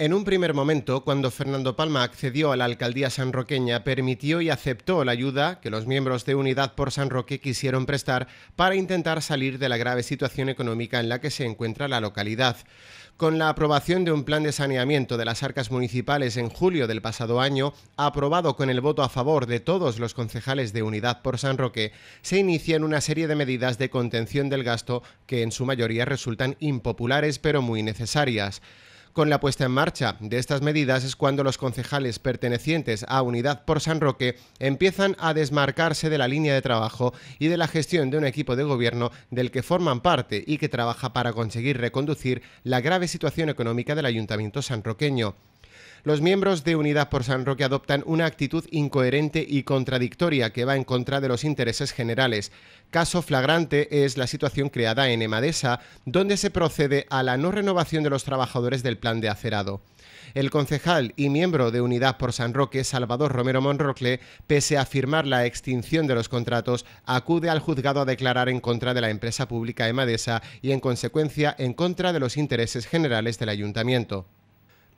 En un primer momento, cuando Fernando Palma accedió a la alcaldía sanroqueña, permitió y aceptó la ayuda que los miembros de Unidad por San Roque quisieron prestar para intentar salir de la grave situación económica en la que se encuentra la localidad. Con la aprobación de un plan de saneamiento de las arcas municipales en julio del pasado año, aprobado con el voto a favor de todos los concejales de Unidad por San Roque, se inician una serie de medidas de contención del gasto que en su mayoría resultan impopulares pero muy necesarias. Con la puesta en marcha de estas medidas es cuando los concejales pertenecientes a Unidad por San Roque empiezan a desmarcarse de la línea de trabajo y de la gestión de un equipo de gobierno del que forman parte y que trabaja para conseguir reconducir la grave situación económica del Ayuntamiento sanroqueño. Los miembros de Unidad por San Roque adoptan una actitud incoherente y contradictoria que va en contra de los intereses generales. Caso flagrante es la situación creada en Emadesa, donde se procede a la no renovación de los trabajadores del plan de acerado. El concejal y miembro de Unidad por San Roque, Salvador Romero Monrocle, pese a firmar la extinción de los contratos, acude al juzgado a declarar en contra de la empresa pública Emadesa y, en consecuencia, en contra de los intereses generales del ayuntamiento.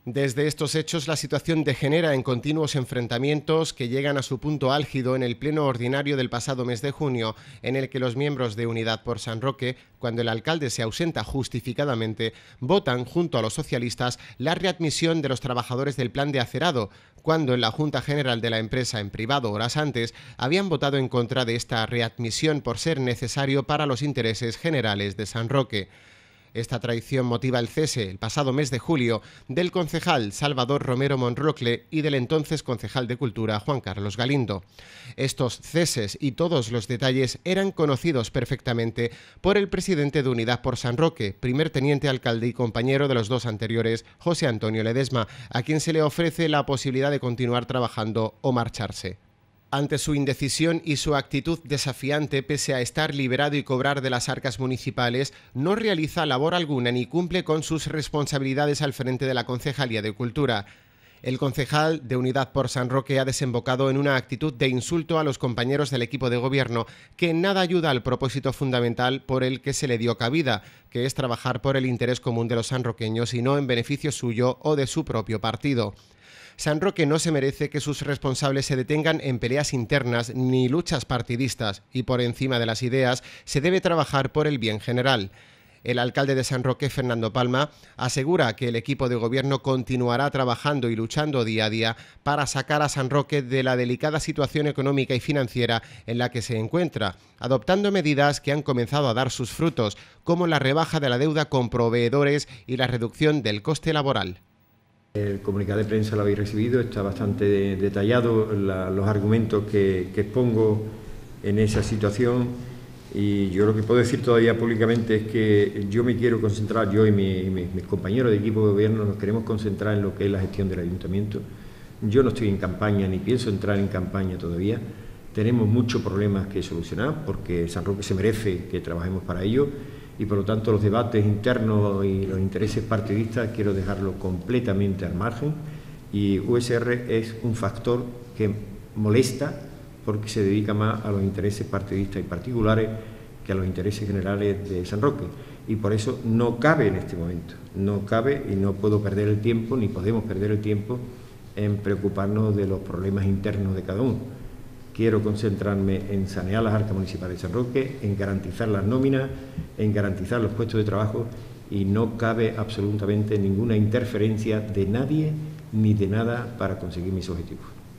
Desde estos hechos, la situación degenera en continuos enfrentamientos que llegan a su punto álgido en el pleno ordinario del pasado mes de junio, en el que los miembros de Unidad por San Roque, cuando el alcalde se ausenta justificadamente, votan junto a los socialistas la readmisión de los trabajadores del plan de acerado, cuando en la Junta General de la empresa en privado horas antes habían votado en contra de esta readmisión por ser necesario para los intereses generales de San Roque. Esta traición motiva el cese el pasado mes de julio del concejal Salvador Romero Monrocle y del entonces concejal de Cultura Juan Carlos Galindo. Estos ceses y todos los detalles eran conocidos perfectamente por el presidente de Unidad por San Roque, primer teniente alcalde y compañero de los dos anteriores, José Antonio Ledesma, a quien se le ofrece la posibilidad de continuar trabajando o marcharse. Ante su indecisión y su actitud desafiante, pese a estar liberado y cobrar de las arcas municipales, no realiza labor alguna ni cumple con sus responsabilidades al frente de la Concejalía de Cultura. El concejal de Unidad por San Roque ha desembocado en una actitud de insulto a los compañeros del equipo de gobierno, que nada ayuda al propósito fundamental por el que se le dio cabida, que es trabajar por el interés común de los sanroqueños y no en beneficio suyo o de su propio partido. San Roque no se merece que sus responsables se detengan en peleas internas ni luchas partidistas y por encima de las ideas se debe trabajar por el bien general. El alcalde de San Roque, Fernando Palma, asegura que el equipo de gobierno continuará trabajando y luchando día a día para sacar a San Roque de la delicada situación económica y financiera en la que se encuentra, adoptando medidas que han comenzado a dar sus frutos, como la rebaja de la deuda con proveedores y la reducción del coste laboral. El comunicado de prensa lo habéis recibido, está bastante detallado los argumentos que, expongo en esa situación y yo lo que puedo decir todavía públicamente es que yo me quiero concentrar, yo y mis compañeros de equipo de gobierno nos queremos concentrar en lo que es la gestión del ayuntamiento. Yo no estoy en campaña ni pienso entrar en campaña todavía. Tenemos muchos problemas que solucionar porque San Roque se merece que trabajemos para ello y por lo tanto los debates internos y los intereses partidistas quiero dejarlo completamente al margen y USR es un factor que molesta porque se dedica más a los intereses partidistas y particulares que a los intereses generales de San Roque y por eso no cabe en este momento, no cabe y no puedo perder el tiempo ni podemos perder el tiempo en preocuparnos de los problemas internos de cada uno quiero concentrarme en sanear las arcas municipales de San Roque, en garantizar las nóminas, en garantizar los puestos de trabajo y no cabe absolutamente ninguna interferencia de nadie ni de nada para conseguir mis objetivos.